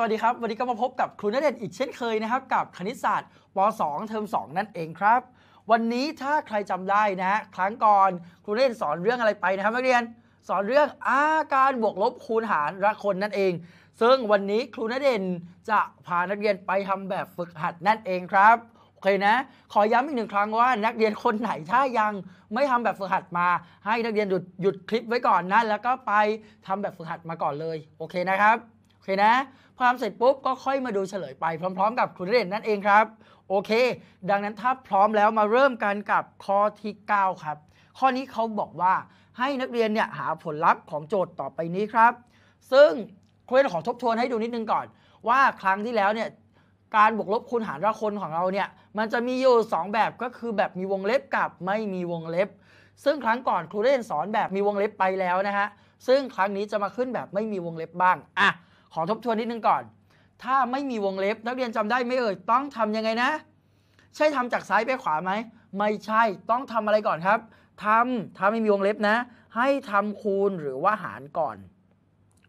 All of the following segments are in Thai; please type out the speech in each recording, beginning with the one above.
สวัสดีครับวันนี้ก็มาพบกับครูนเดชอีกเช่นเคยนะครับ กับคณิตศาสตร์ป .2 เทอม2 นั่นเองครับ วันนี้ถ้าใครจำได้นะ ครั้งก่อนครูนเดชสอนเรื่องอะไรไปนะครับ นักเรียน สอนเรื่องอาการบวกลบคูณหารละคนนั่นเอง ซึ่งวันนี้ครูนเดชจะพานักเรียนไปทำแบบฝึกหัดนั่นเองครับโอเคนะ ขอย้ำอีกหนึ่งครั้งว่านักเรียนคนไหนถ้ายังไม่ทำแบบฝึกหัดมา ให้นักเรียนหยุดหยุดคลิปไว้ก่อนนะแล้วก็ไปทำแบบฝึกหัดมาก่อนเลยโอเคนะครับเคนะพามเสร็จปุ๊บก็ค่อยมาดูเฉลยไปพร้อมๆกับคุณเรนนั่นเองครับ โอเค ดังนั้นถ้าพร้อมแล้วมาเริ่มกันกับข้อที่9ครับ ข้อนี้เขาบอกว่าให้นักเรียนเนี่ยหาผลลัพธ์ของโจทย์ต่อไปนี้ครับ ซึ่งคุณเรนขอทบทวนให้ดูนิดนึงก่อน ว่าครั้งที่แล้วเนี่ยการบวกลบคูณหารละคนของเราเนี่ยมันจะมีอยู่ 2 แบบก็คือแบบมีวงเล็บกับ ไม่มีวงเล็บ ซึ่งครั้งก่อนครูเรนสอนแบบมีวงเล็บไปแล้วนะฮะ ซึ่งครั้งนี้จะมาขึ้นแบบไม่มีวงเล็บบ้าง อ่ะขอทบทวนนิดนึงก่อน ถ้าไม่มีวงเล็บ นักเรียนจำได้ไหมเอ่ย ต้องทํำยังไงนะ ใช่ทำจากซ้ายไปขวาไหม ไม่ใช่ ต้องทำอะไรก่อนครับทำถ้าไม่มีวงเล็บนะ ให้ทำคูณหรือว่าหารก่อน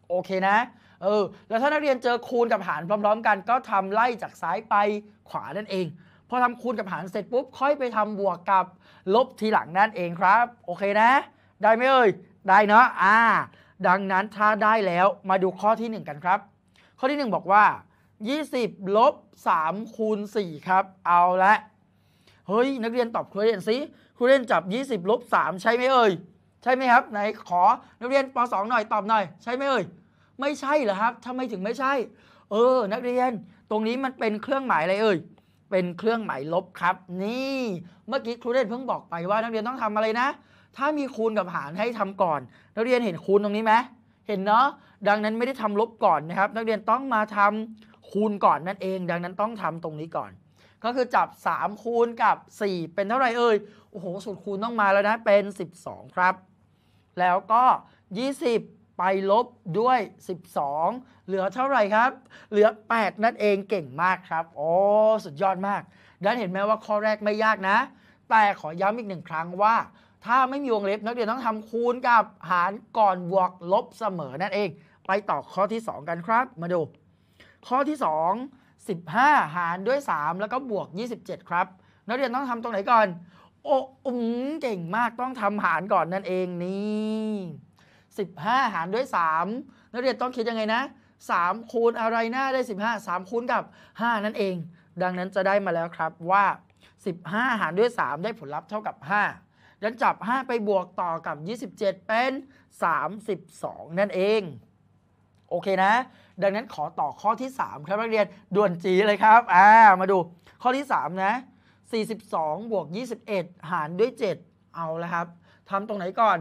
โอเคนะ เออ แล้วถ้านักเรียนเจอคูณกับหารพร้อมๆกัน ก็ทำไล่จากซ้ายไปขวานั่นเอง พอทำคูณกับหารเสร็จปุ๊บ ค่อยไปทำบวกกับลบทีหลังนั่นเองครับ โอเคนะ ได้ไหมเอ่ย ได้เนาะ อ่าดังนั้นถ้าได้แล้วมาดูข้อที่ 1 กันครับ ข้อที่ 1 บอกว่า 20 ลบ 3คูณ4ครับ เอาละ เฮ้ย นักเรียนตอบครูเรียนสิครูเรียนจับ 20 ลบ 3 ใช่ไหมเอ่ยใช่ไหมครับไหนขอนักเรียนป .2 หน่อยตอบหน่อย ใช่ไหมเอ่ย ไม่ใช่เหรอครับทำไมถึงไม่ใช่เออนักเรียนตรงนี้มันเป็นเครื่องหมายอะไรเอ่ยเป็นเครื่องหมายลบครับ นี่ เมื่อกี้ครูเรียนเพิ่งบอกไปว่า นักเรียนต้องทำอะไรนะถ้ามีคูณกับหารให้ทำก่อน นักเรียนเห็นคูณตรงนี้ไหมเห็นเนาะดังนั้นไม่ได้ทำลบก่อนนะครับ นักเรียนต้องมาทำคูณก่อนนั่นเอง ดังนั้นต้องทำตรงนี้ก่อน ก็คือจับ 3 คูณกับ 4 เป็นเท่าไหร่เอ่ยโอ้โหสูตรคูณต้องมาแล้วนะเป็น 12 ครับ แล้วก็ 20 ไปลบด้วย 12 เหลือเท่าไหร่ครับ เหลือ 8 นั่นเองเก่งมากครับ โอ้ สุดยอดมาก ดันเห็นไหมว่าข้อแรกไม่ยากนะ แต่ขอย้ำอีกหนึ่งครั้งว่าถ้าไม่มีวงเล็บ นักเรียนต้องทำคูณกับหารก่อนบวกลบเสมอนั่นเอง ไปต่อข้อที่ 2 กันครับ มาดู ข้อที่ 2 15 หารด้วย 3 แล้วก็บวก 27 ครับ นักเรียนต้องทำตรงไหนก่อน โอ้อุเก่งมากต้องทำหารก่อนนั่นเองนี่15 หารด้วย 3 นักเรียนต้องคิดยังไงนะ 3 คูณอะไรหน้าได้ 15 3 คูณกับ5นั่นเอง ดังนั้นจะได้มาแล้วครับว่า 15 หารด้วย 3 ได้ผลลัพธ์เท่ากับ 5ดันจับ 5 ไปบวกต่อกับ 27 เป็น 32 นั่นเอง โอเคนะ ดังนั้นขอต่อข้อที่ 3 ครับนักเรียนด่วนจีเลยครับอ่ามาดูข้อที่ 3 นะ 42 บวก 21 หารด้วย 7 เอาละครับทำตรงไหนก่อน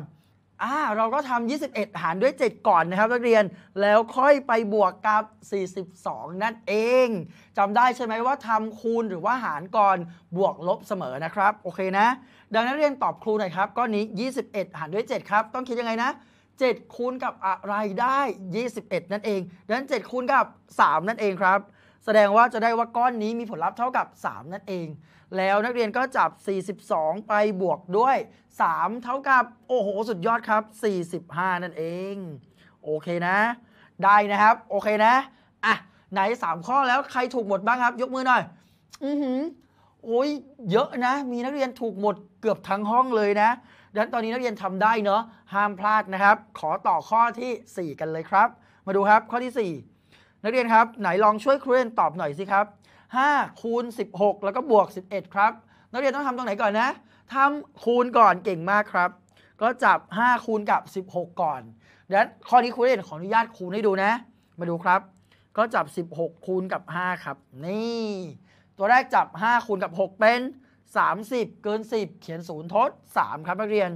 อ่าเราก็ทำ 21 หารด้วย 7 ก่อนนะครับนักเรียน แล้วค่อยไปบวกกับ 42 นั่นเอง จำได้ใช่ไหมว่าทำคูณหรือว่าหารก่อนบวกลบเสมอนะครับ โอเคนะ ดังนั้นเรียนตอบครูหน่อยครับ ก้อนนี้ 21 หารด้วย 7 ครับ ต้องคิดยังไงนะ 7 คูณกับอะไรได้ 21 นั่นเอง ดังนั้น 7 คูณกับ 3 นั่นเองครับแสดงว่าจะได้ว่าก้อนนี้มีผลลัพธ์เท่ากับ 3 นั่นเอง แล้วนักเรียนก็จับ 42 ไปบวกด้วย 3 เท่ากับ โอ้โห สุดยอดครับ 45 นั่นเอง โอเคนะ ได้นะครับ โอเคนะ อ่ะไหน 3 ข้อแล้วใครถูกหมดบ้างครับ ยกมือหน่อย อือหือโอ้ยเยอะนะ มีนักเรียนถูกหมดเกือบทั้งห้องเลยนะ ดังนั้นตอนนี้นักเรียนทำได้เนาะห้ามพลาดนะครับ ขอต่อข้อที่ 4 กันเลยครับ มาดูครับ ข้อที่ 4นักเรียนครับ ไหนลองช่วยครูเรียนตอบหน่อยสิครับ 5 คูณ 16 แล้วก็บวก 11 ครับ นักเรียนต้องทำตรงไหนก่อนนะทำคูณก่อนเก่งมากครับ ก็จับ 5 คูณกับ 16 ก่อนดังนั้นข้อนี้ครูเรียนขออนุญาตคูณให้ดูนะ มาดูครับ ก็จับ 16 คูณกับ 5 ครับ นี่ ตัวแรกจับ 5 คูณกับ 6 เป็น 30 เกิน 10 เขียน0ทด3 ครับ นักเรียน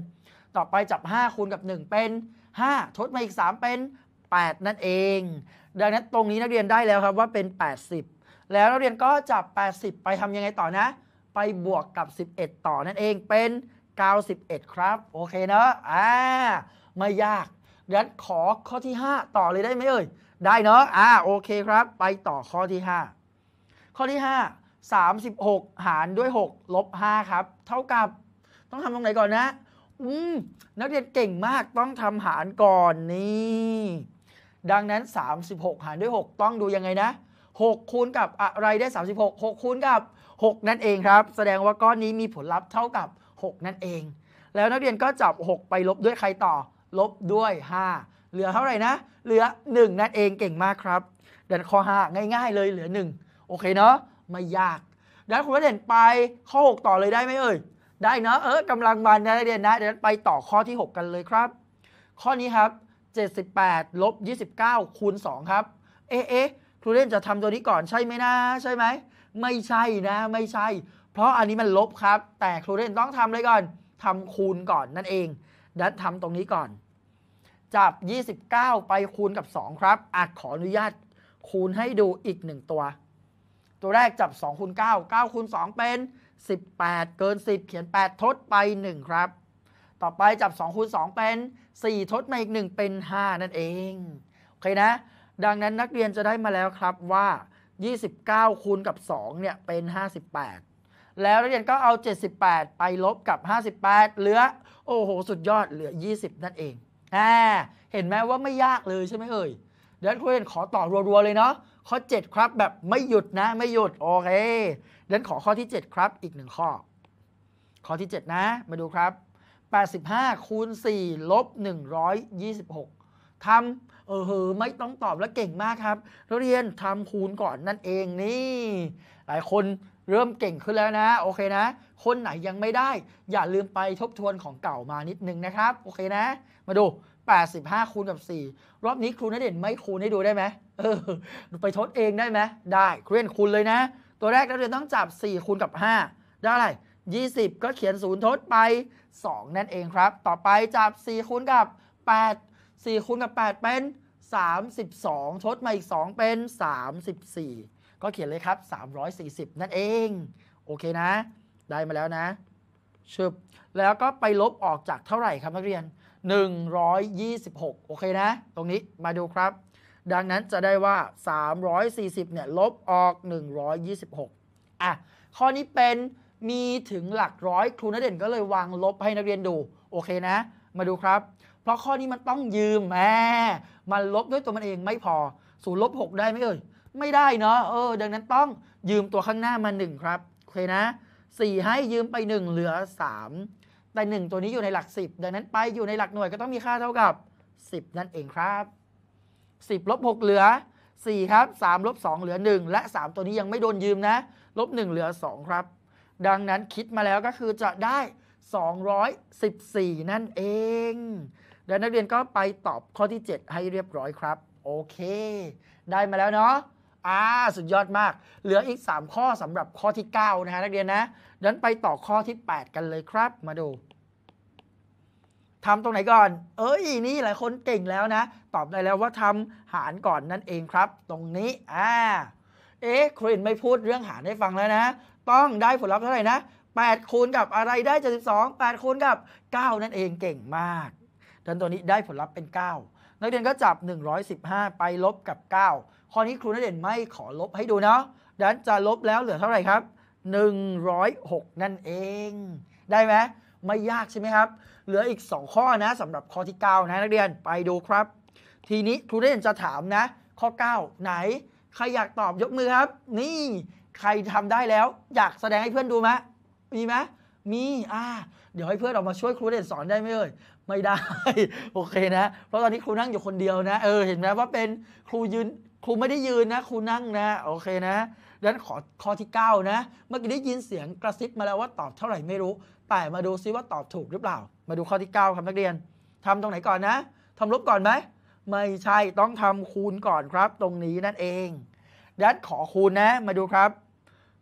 ต่อไปจับ 5 คูณกับ 1 เป็น 5ทดมาอีก 3 เป็น 8 นั่นเองดังนั้นตรงนี้นักเรียนได้แล้วครับว่าเป็น 80 แล้วนักเรียนก็จับ 80 ไปทำยังไงต่อนะ ไปบวกกับ 11 ต่อนั่นเองเป็น 91 ครับ โอเคเนอะอ่า ไม่ยากดังนั้นขอข้อที่ 5 ต่อเลยได้ไหมเอ่ย ได้เนอะอ่า โอเคครับ ไปต่อข้อที่ 5 ข้อที่ 5 36 หารด้วย 6 ลบ 5 ครับ เท่ากับ ต้องทำตรงไหนก่อนนะ อืมนักเรียนเก่งมากต้องทำหารก่อนนี่ดังนั้น 36 หารด้วย 6 ต้องดูยังไงนะ 6 คูณกับอะไรได้ 36 6คูณกับ6นั่นเองครับ แสดงว่าก้อนนี้มีผลลัพธ์เท่ากับ 6 นั่นเอง แล้วนักเรียนก็จับ 6 ไปลบด้วยใครต่อ ลบด้วย 5 เหลือเท่าไหร่นะ เหลือ 1 นั่นเอง เก่งมากครับ ดันข้อ 5 ง่ายๆเลย เหลือ 1 โอเคเนาะ ไม่ยากดันคุณนักเรียนไปข้อ 6 ต่อเลยได้ไหมเอ่ย ได้เนาะเออกำลังมันนะนักเรียนนะ เดี๋ยวไปต่อข้อที่ 6 กันเลยครับ ข้อนี้ครับ78ลบ29คูณ 2 ครับ เอ๊ะครูเล่นจะทำตัวนี้ก่อนใช่ไหมนะใช่ไหมไม่ใช่นะ ไม่ใช่ เพราะอันนี้มันลบครับแต่ครูเล่นต้องทำเลยก่อนทำคูณก่อนนั่นเองดัดทำตรงนี้ก่อน จับ 29 ไปคูณกับ 2 ครับ อาจขออนุญาตคูณให้ดูอีก 1 ตัว ตัวแรกจับ 2คูณ9 9คูณ2เป็น 18 เกิน 10 เขียน 8ทดไป 1 ครับต่อไปจับ2คูณ2เป็น 4 ทดมาอีก 1 เป็น 5 นั่นเองโอเคนะ ดังนั้นนักเรียนจะได้มาแล้วครับว่า 29คูณกับ2เนี่ยเป็น 58 แล้วนักเรียนก็เอา 78 ไปลบกับ 58 เหลือโอ้โหสุดยอดเหลือ 20 นั่นเองอ่าเห็นไหมว่าไม่ยากเลยใช่ไหมเอ่ยเดี๋ยวนักเรียนขอต่อรัวๆเลยเนาะข้อ 7 ครับแบบไม่หยุดนะ ไม่หยุดโอเคเดี๋ยวขอข้อที่ 7 ครับอีกหนึ่งข้อข้อที่ 7 นะ มาดูครับ85คูณ4ลบ126ทำเออเฮอไม่ต้องตอบแล้วเก่งมากครับเรียนทำคูณก่อนนั่นเองนี่หลายคนเริ่มเก่งขึ้นแล้วนะ โอเคนะ คนไหนยังไม่ได้ อย่าลืมไปทบทวนของเก่ามานิดนึงนะครับ โอเคนะ มาดู 85คูณกับ4รอบนี้ครูนเด่นไม่คูณให้ดูได้ไหมเออไปทดเองได้ไหมได้ครูเรียนคูณเลยนะ ตัวแรกนักเรียนต้องจับ4คูณกับ 5 ได้อะไร20 ก็เขียนศูนย์ทดไป 2 นั่นเองครับ ต่อไปจับ4คูณกับ 8 4 คูณกับ 8 เป็น 32 ทดมาอีก 2 เป็น 34 ก็เขียนเลยครับ 340 นั่นเอง โอเคนะ ได้มาแล้วนะ ชึบ แล้วก็ไปลบออกจากเท่าไหร่ครับนักเรียน 126 โอเคนะ ตรงนี้มาดูครับ ดังนั้นจะได้ว่า 340เนี่ยลบออก 126 อ่ะ ข้อนี้เป็นมีถึงหลักร้อยครูนักเรียนก็เลยวางลบให้นักเรียนดู โอเคนะ มาดูครับ เพราะข้อนี้มันต้องยืมแหมมันลบด้วยตัวมันเองไม่พอศูนย์ลบหกได้ไหมเอ่ยไม่ได้เนาะเออดังนั้นต้องยืมตัวข้างหน้ามา1ครับโอเคนะ4ให้ยืมไป 1 เหลือ3แต่ 1 ตัวนี้อยู่ในหลัก 10ดังนั้นไปอยู่ในหลักหน่วยก็ต้องมีค่าเท่ากับ 10 นั่นเองครับ 10ลบ6เหลือ 4 ครับ3ลบ2เหลือ 1 และ 3 ตัวนี้ยังไม่โดนยืมนะลบ1เหลือ 2 ครับดังนั้นคิดมาแล้วก็คือจะได้214นั่นเองด้วนักเรียนก็ไปตอบข้อที่ 7 ให้เรียบร้อยครับ โอเค ได้มาแล้วเนาะอ่า สุดยอดมาก เหลืออีก 3 ข้อสำหรับข้อที่ 9นะฮะนักเรียนนะดันนไปต่อข้อที่ 8 กันเลยครับมาดูทำตรงไหนก่อน เอ้ยนี่หลายคนเก่งแล้วนะ ตอบได้แล้วว่าทำหารก่อนนั่นเองครับ ตรงนี้อ่าเอ๊ะครินไม่พูดเรื่องหารให้ฟังแล้วนะต้องได้ผลลัพธ์เท่าไหร่นะ8คูณกับอะไรได้72 8คูณกับ9นั่นเองเก่งมากดังตัวนี้ได้ผลลัพธ์เป็น 9 นักเรียนก็จับ 115 ไปลบกับ 9 ข้อนี้ครูนักเรียนไม่ขอลบให้ดูเนาะดันจะลบแล้วเหลือเท่าไหร่ครับ 106 นั่นเอง ได้ไหมไม่ยากใช่ไหมครับ เหลืออีก 2 ข้อนะสำหรับข้อที่9นะนักเรียนไปดูครับ ทีนี้ครูนักเรียนจะถามนะ ข้อ 9 ไหน ใครอยากตอบยกมือครับ นี่ใครทำได้แล้วอยากแสดงให้เพื่อนดูไหมมีไหมมีอ่า เดี๋ยวให้เพื่อนออกมาช่วยครูเด็ดสอนได้ไหมเอ่ยไม่ได้โอเคนะเพราะตอนนี้ครูนั่งอยู่คนเดียวนะ เออเห็นไหมว่าเป็นครูยืนครูไม่ได้ยืนนะครูนั่งนะ โอเคนะดังนั้นขอข้อที่ 9 นะ เมื่อกี้ได้ยินเสียงกระซิบมาแล้วว่าตอบเท่าไหร่ไม่รู้ แต่มาดูซิว่าตอบถูกหรือเปล่า มาดูข้อที่9ครับนักเรียน ทำตรงไหนก่อนนะทำลบก่อนไหม ไม่ใช่ต้องทำคูณก่อนครับ ตรงนี้นั่นเองดังนั้นขอคูณนะ มาดูครับ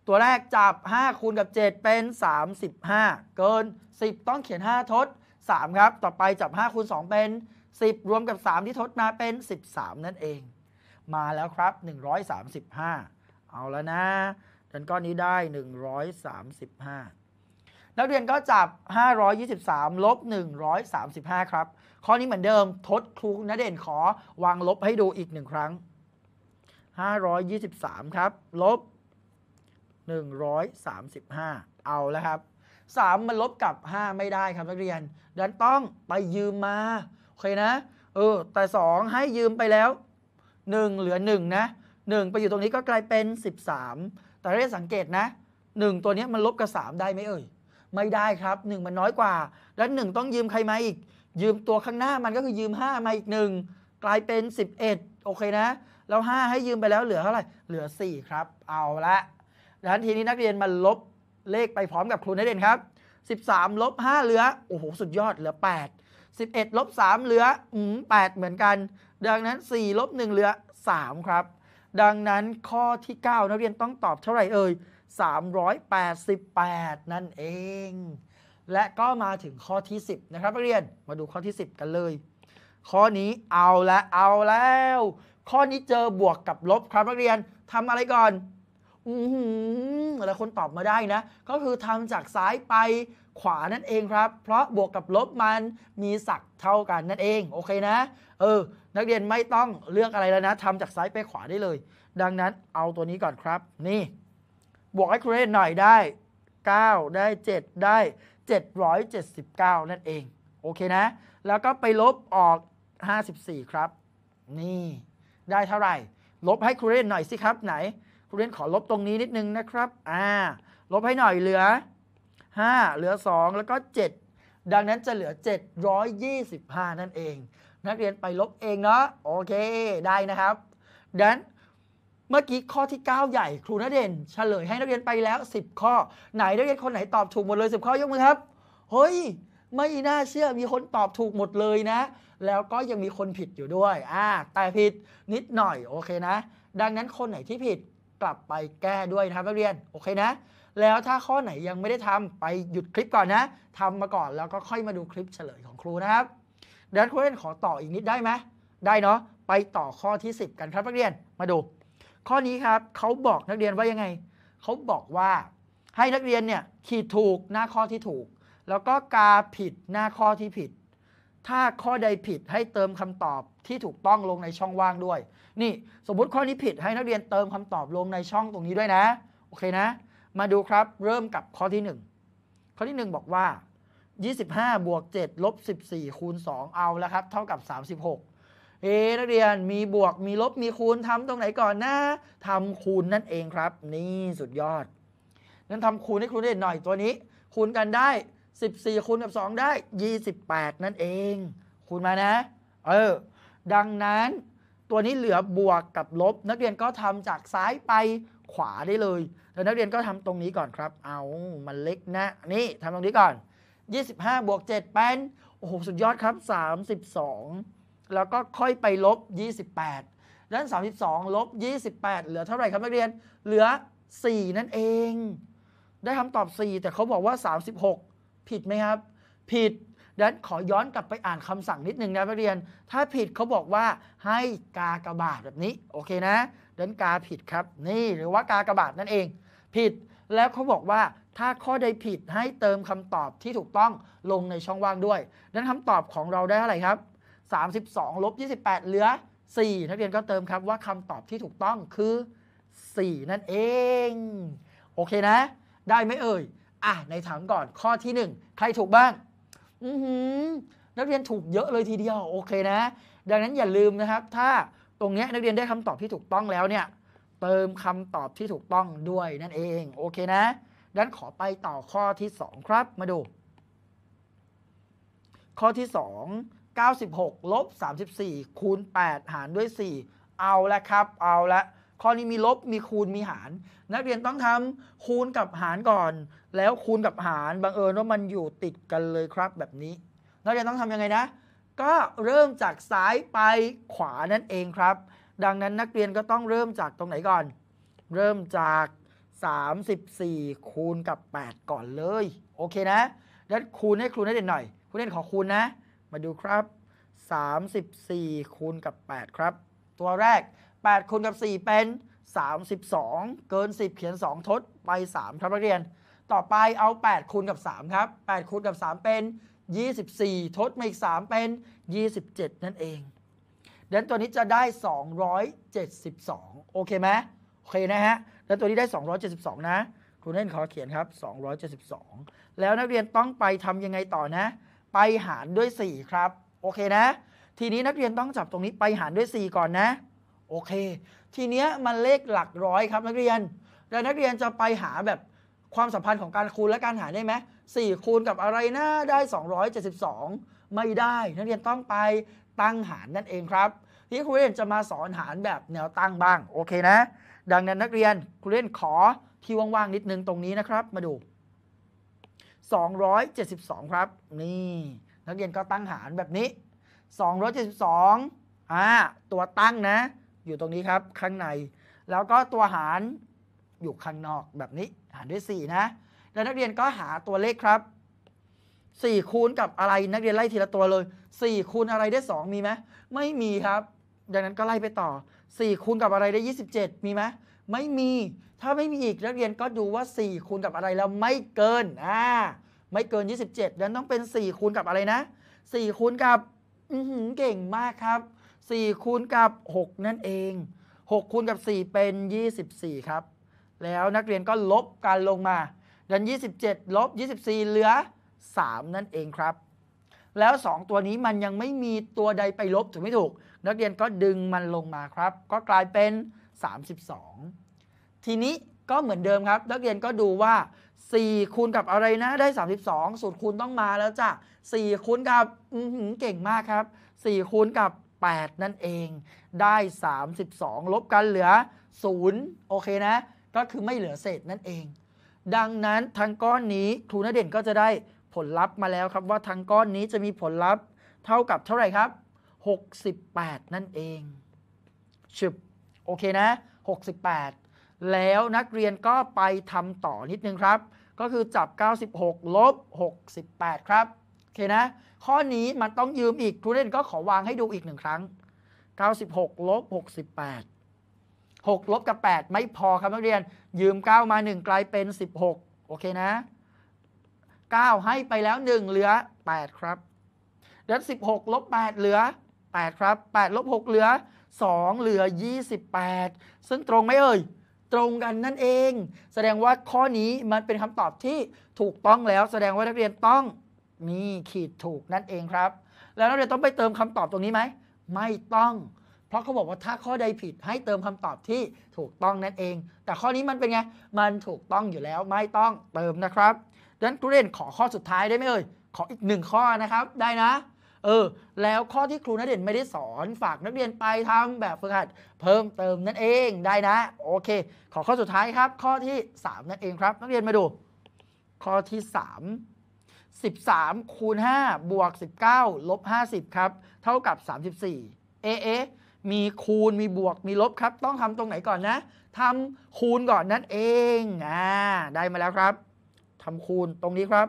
ตัวแรกจับ 5 คูณกับ 7 เป็น 35 เกิน 10 ต้องเขียน 5 ทด 3 ครับ ต่อไปจับ 5 คูณ 2 เป็น 10 รวมกับ 3 ที่ทดมาเป็น 13 นั่นเอง มาแล้วครับ 135 เอาแล้วนะดันก้อนนี้ได้ 135 นักเรียนก็จับ 523ลบ135 ครับ ข้อนี้เหมือนเดิมทดครูนเด่นขอวางลบให้ดูอีกหนึ่งครั้ง 523 ครับ ลบ135 เอาแล้วครับ 3มันลบกับ 5 ไม่ได้ครับนักเรียน ดันต้องไปยืมมา โอเคนะ เออ แต่ 2 ให้ยืมไปแล้ว 1 เหลือ 1 นะ 1 ไปอยู่ตรงนี้ก็กลายเป็น 13 แต่เรียนสังเกตนะ 1 ตัวนี้มันลบกับ 3 ได้ไหมเอ่ย ไม่ได้ครับ 1 มันน้อยกว่า แล้ว 1 ต้องยืมใครมาอีก ยืมตัวข้างหน้ามันก็คือยืม 5 มาอีก1กลายเป็น 11 โอเคนะ แล้ว5ให้ยืมไปแล้วเหลือเท่าไหร่เหลือ 4 ครับ เอาละดังนั้นทีนี้นักเรียนมาลบเลขไปพร้อมกับครูนักเรียนครับ 13 ลบ 5 เหลือ โอ้โห สุดยอด เหลือ 8 11 ลบ 3 เหลืออืม8เหมือนกัน ดังนั้น 4 ลบ 1 เหลือ 3 ครับ ดังนั้นข้อที่ 9 นักเรียนต้องตอบเท่าไหร่เอ่ย 388 นั่นเอง และก็มาถึงข้อที่ 10 นะครับ นักเรียน มาดูข้อที่ 10 กันเลย ข้อนี้เอาละ เอาแล้ว ข้อนี้เจอบวกกับลบครับนักเรียนทำอะไรก่อนหลายคนตอบมาได้นะ ก็คือทำจากซ้ายไปขวานั่นเองครับ เพราะบวกกับลบมันมีศักเท่ากันนั่นเอง โอเคนะ เออ นักเรียนไม่ต้องเลือกอะไรแล้วนะทำจากซ้ายไปขวาได้เลย ดังนั้นเอาตัวนี้ก่อนครับ นี่ บวกให้ครูเรนหน่อยได้ 9 ได้ 7 ได้ 779 นั่นเอง โอเคนะ แล้วก็ไปลบออก 54 ครับ นี่ ได้เท่าไหร่ลบให้ครูเรนหน่อยสิครับไหนผู้เล่นขอลบตรงนี้นิดนึงนะครับอ่าลบให้หน่อยเหลือ 5 เหลือ 2 แล้วก็ 7 ดังนั้นจะเหลือ725นั่นเอง นักเรียนไปลบเองเนาะ โอเคได้นะครับ ดังนั้นเมื่อกี้ข้อที่ 9 ใหญ่ครูนเด่นเฉลยให้นักเรียนไปแล้ว 10 ข้อ ไหนนักเรียนคนไหนตอบถูกหมดเลย 10 ข้อยกมือครับ เฮ้ยไม่น่าเชื่อมีคนตอบถูกหมดเลยนะ แล้วก็ยังมีคนผิดอยู่ด้วย อ่าแต่ผิดนิดหน่อยโอเคนะ ดังนั้นคนไหนที่ผิดกลับไปแก้ด้วยนะครับนักเรียนโอเคนะแล้วถ้าข้อไหนยังไม่ได้ทำไปหยุดคลิปก่อนนะ ทำมาก่อนแล้วก็ค่อยมาดูคลิปเฉลยของครูนะครับเดยวครูเอ่นขอต่ออีกนิดได้ไหมได้เนาะไปต่อข้อที่10กันครับนักเรียนมาดู ข้อนี้ครับเขาบอกนักเรียนว่ายังไงเขาบอกว่า ให้นักเรียนเนี่ยขีดถูกหน้าข้อที่ถูก แล้วก็กาผิดหน้าข้อที่ผิดถ้าข้อใดผิดให้เติมคำตอบที่ถูกต้องลงในช่องว่างด้วย นี่ สมมุติข้อนี้ผิดให้นักเรียนเติมคำตอบลงในช่องตรงนี้ด้วยนะ โอเคนะ มาดูครับ เริ่มกับข้อที่ 1 ข้อที่ 1 บอกว่า 25บวก7ลบ14คูณ2เอาแล้วครับ เท่ากับ 36เอ๊นักเรียนมีบวกมีลบมีคูณทำตรงไหนก่อนนะทำคูณนั่นเองครับ นี่สุดยอดนั้นทำคูณให้ครูเดยนหน่อยตัวนี้ คูณกันได้14คูณกับ 2 ได้ 28 นั่นเองคูณมานะเออดังนั้นตัวนี้เหลือบวกกับลบ นักเรียนก็ทำจากซ้ายไปขวาได้เลย แล้วนักเรียนก็ทำตรงนี้ก่อนครับ เอามันเล็กนะนี่ทำตรงนี้ก่อน 25บวก7เป็นโอ้โหสุดยอดครับ32 แล้วก็ค่อยไปลบ 28ด้าน32 ลบ 28 เหลือเท่าไหร่ครับนักเรียนเหลือ 4 นั่นเอง ได้คำตอบ 4 แต่เขาบอกว่า 36ผิดไหมครับ ผิดดังนั้นขอย้อนกลับไปอ่านคำสั่งนิดนึงนะนักเรียนถ้าผิดเขาบอกว่าให้กากระบาดแบบนี้โอเคนะดังนั้นกาผิดครับนี่หรือว่ากากระบาดนั่นเอง ผิดแล้วเขาบอกว่าถ้าข้อใดผิดให้เติมคำตอบที่ถูกต้องลงในช่องว่างด้วยดังนั้นคำตอบของเราได้เท่าไหร่ครับ 32ลบ28 เหลือ 4 นักเรียนก็เติมครับว่าคำตอบที่ถูกต้องคือ 4 นั่นเอง โอเคนะ ได้ไหมเอ่ยอ่ะในถังก่อนข้อที่ 1 ใครถูกบ้างอือหือนักเรียนถูกเยอะเลยทีเดียวโอเคนะดังนั้นอย่าลืมนะครับ ถ้าตรงนี้นักเรียนได้คำตอบที่ถูกต้องแล้วเนี่ย เติมคำตอบที่ถูกต้องด้วยนั่นเองโอเคนะดังนั้นขอไปต่อข้อที่ 2 ครับ มาดู ข้อที่ 2 96ลบ34คูณ8หารด้วย 4 เอาละครับ เอาละข้อนี้มีลบ มีคูณ มีหาร นักเรียนต้องทำคูณกับหารก่อน แล้วคูณกับหารบังเอิญว่ามันอยู่ติดกันเลยครับแบบนี้ นักเรียนต้องทํำยังไงนะ ก็เริ่มจากซ้ายไปขวานั่นเองครับ ดังนั้นนักเรียนก็ต้องเริ่มจากตรงไหนก่อน เริ่มจาก 34 คูณกับ 8 ก่อนเลย โอเคนะแล้วคูณให้ครูนั้เด่นหน่อยครูเด่นขอคูณนะ มาดูครับ 34 คูณกับ 8 ครับ ตัวแรก8คูณกับ 4 เป็น 32 เกิน 10 เขียน 2ทดไป3ครับนักเรียน ต่อไปเอา8คูณกับ 3 ครับ8คูณกับ 3 เป็น 24ทดมาอีก3เป็น 27นั่นเอง ดังนั้นตัวนี้จะได้ 272โอเคไหมโอเคนะฮะแล้วตัวนี้ได้ 272 นะครูเล่นขอเขียนครับ 272 แล้วนักเรียนต้องไปทำยังไงต่อนะ ไปหารด้วย 4 ครับโอเคนะ ทีนี้นักเรียนต้องจับตรงนี้ไปหารด้วย 4 ก่อนนะโอเค ทีเนี้ยมันเลขหลักร้อยครับ นักเรียนแต่นักเรียนจะไปหาแบบความสัมพันธ์ของการคูณและการหารได้ไหมสี่คูณกับอะไรนะได้ 272 ไม่ได้ นักเรียนต้องไปตั้งหารนั่นเองครับ ที่ครูเรียนจะมาสอนหารแบบแนวตั้งบ้าง โอเคนะ ดังนั้นนักเรียนครูเรียนขอที่ว่างๆนิดนึงตรงนี้นะครับ มาดู 272 ครับ นี่นักเรียนก็ตั้งหารแบบนี้ 272อ่าตัวตั้งนะอยู่ตรงนี้ครับข้างใน แล้วก็ตัวหารอยู่ข้างนอกแบบนี้ หารด้วย 4 นะแล้วนักเรียนก็หาตัวเลขครับ 4 คูณกับอะไร นักเรียนไล่ทีละตัวเลย 4 คูณอะไรได้ 2 มีไหมไม่มีครับ ดังนั้นก็ไล่ไปต่อ 4 คูณกับอะไรได้ 27 มีไหมไม่มี ถ้าไม่มีอีก นักเรียนก็ดูว่า 4 คูณกับอะไรแล้วไม่เกินอ่าไม่เกิน 27ดังนั้นต้องเป็น 4 คูณกับอะไรนะ4คูณกับ อืเก่งมากครับ4 คูณกับ 6 นั่นเอง 6 คูณกับ 4 เป็น 24 ครับ แล้วนักเรียนก็ลบกันลงมาดัน27 ลบ 24 เหลือ 3 นั่นเองครับ แล้ว 2 ตัวนี้มันยังไม่มีตัวใดไปลบถูกไม่ถูก นักเรียนก็ดึงมันลงมาครับ ก็กลายเป็น 32 ทีนี้ก็เหมือนเดิมครับ นักเรียนก็ดูว่า 4 คูณกับอะไรนะได้ 32สูตรคูณต้องมาแล้วจ้ะ4 คูณกับเก่งมากครับ 4 คูณกับ8นั่นเองได้ 32 ลบกันเหลือ0โอเคนะ ก็คือไม่เหลือเศษนั่นเอง ดังนั้นทางก้อนนี้ครูนเด่นก็จะได้ผลลัพธ์มาแล้วครับ ว่าทางก้อนนี้จะมีผลลัพธ์เท่ากับเท่าไหร่ครับ 68 นั่นเองชึบโอเคนะ 68 แล้วนักเรียนก็ไปทำต่อนิดนึงครับ ก็คือจับ 96ลบ68 ครับโอเคนะ ข้อนี้มันต้องยืมอีกทุเรศก็ขอวางให้ดูอีกหนึ่งครั้ง 96ลบ68 6ลบกับ8ไม่พอครับนักเรียน ยืม 9 มา1กลายเป็น 16โอเคนะ9ให้ไปแล้ว 1 เหลือ 8 ครับเหลือ16ลบ8เหลือ 8 ครับ8ลบ6เหลือ 2 เหลือ 28 ซึ่งตรงไหมเอ่ย ตรงกันนั่นเอง แสดงว่าข้อนี้มันเป็นคำตอบที่ถูกต้องแล้ว แสดงว่านักเรียนต้องมีขีดถูกนั่นเองครับ แล้วเราจะต้องไปเติมคำตอบตรงนี้ไหม ไม่ต้อง เพราะเขาบอกว่าถ้าข้อใดผิดให้เติมคำตอบที่ถูกต้องนั่นเอง แต่ข้อนี้มันเป็นไง มันถูกต้องอยู่แล้วไม่ต้องเติมนะครับดังนั้นครูเรนขอข้อสุดท้ายได้ไหมเอ่ยขออีกหนึ่งข้อนะครับได้นะ เออแล้วข้อที่ครูนักเรียนไม่ได้สอน ฝากนักเรียนไปทำแบบฝึกหัดเพิ่มเติมนั่นเองได้นะ โอเค ขอข้อสุดท้ายครับ ข้อที่ 3 นั่นเองครับ นักเรียนมาดู ข้อที่3 13คูณ5บวก19ลบ50ครับเท่ากับ 34เอเอมีคูณมีบวกมีลบครับ ต้องทำตรงไหนก่อนนะทำคูณก่อนนั่นเองอ่าได้มาแล้วครับทำคูณตรงนี้ครับ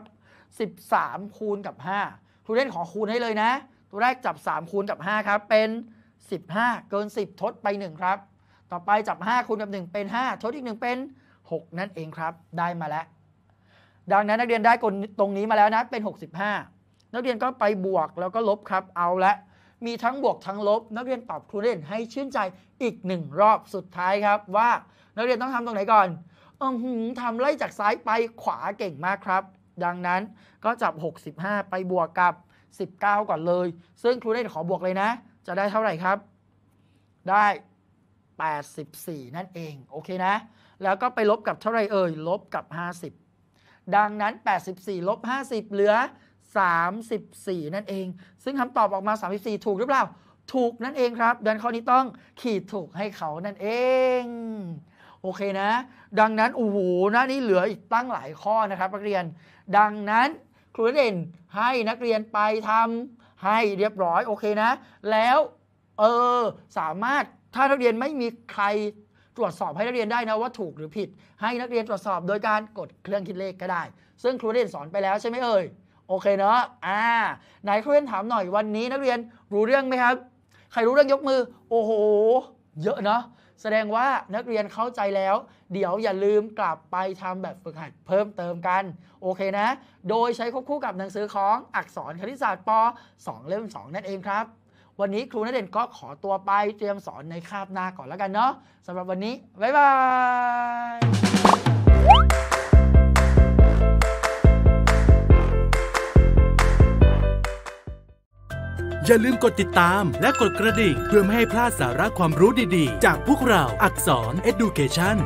13คูณกับ 5ครูเล่นขอคูณให้เลยนะ ตัวแรกจับ3คูณกับ 5 ครับ เป็น 15 เกิน 10 ทดไป1ครับต่อไปจับ5คูณกับ 1 เป็น 5ทดอีก 1 เป็น 6 นั่นเองครับ ได้มาแล้วดังนั้น นักเรียนได้ตรงนี้มาแล้วนะเป็น 65 นักเรียนก็ไปบวกแล้วก็ลบครับเอาละ มีทั้งบวกทั้งลบ นักเรียนตอบครูเล่นให้ชื่นใจอีกหนึ่งรอบสุดท้ายครับว่านักเรียนต้องทำตรงไหนก่อนอือหืทำไล่จากซ้ายไปขวาเก่งมากครับ ดังนั้นก็จับ 65 ไปบวกกับ 19 ก่อนเลย ซึ่งครูเล่นขอบวกเลยนะ จะได้เท่าไหร่ครับ ได้ 84 นั่นเองโอเคนะ แล้วก็ไปลบกับเท่าไรเอ่ยลบกับ 50ดังนั้น 84ลบ50 เหลือ 34 นั่นเอง ซึ่งคำตอบออกมา 34 ถูกหรือเปล่า ถูกนั่นเองครับ ดังข้อนี้ต้องขีดถูกให้เขานั่นเอง โอเคนะ ดังนั้นโอ้โหนะานี้เหลืออีกตั้งหลายข้อ นะครับ นักเรียน ดังนั้น ครูเด่น ให้นักเรียนไปทำให้เรียบร้อย โอเคนะ แล้ว เออ สามารถถ้า นักเรียนไม่มีใครตรวจสอบให้นักเรียนได้นะว่า ถูกหรือผิด ให้นักเรียนตรวจสอบโดยการกดเครื่องคิดเลขก็ได้ ซึ่งครูเรียนสอนไปแล้วใช่ไหมเอ่ยโอเคเนาะอ่าไหนครูเรียนถามหน่อยวันนี้ นักเรียนรู้เรื่องไหมครับ ใครรู้เรื่องยกมือโอ้โหเยอะเนาะแสดงว่านักเรียนเข้าใจแล้ว เดี๋ยวอย่าลืมกลับไปทำแบบฝึกหัดเพิ่มเติมกัน โอเคนะ โดยใช้ควบคู่กับหนังสือของอักษรคณิตศาสตร์ป2เล่ม 2นั่นเองครับวันนี้ครูนักเด่นก็ขอตัวไป เตรียมสอนในคาบหน้าก่อนแล้วกันเนาะสำหรับวันนี้บ๊ายบายอย่าลืมกดติดตามและกดกระดิ่งเพื่อไม่ให้พลาดสาระความรู้ดีๆ จากพวกเราอักษร Education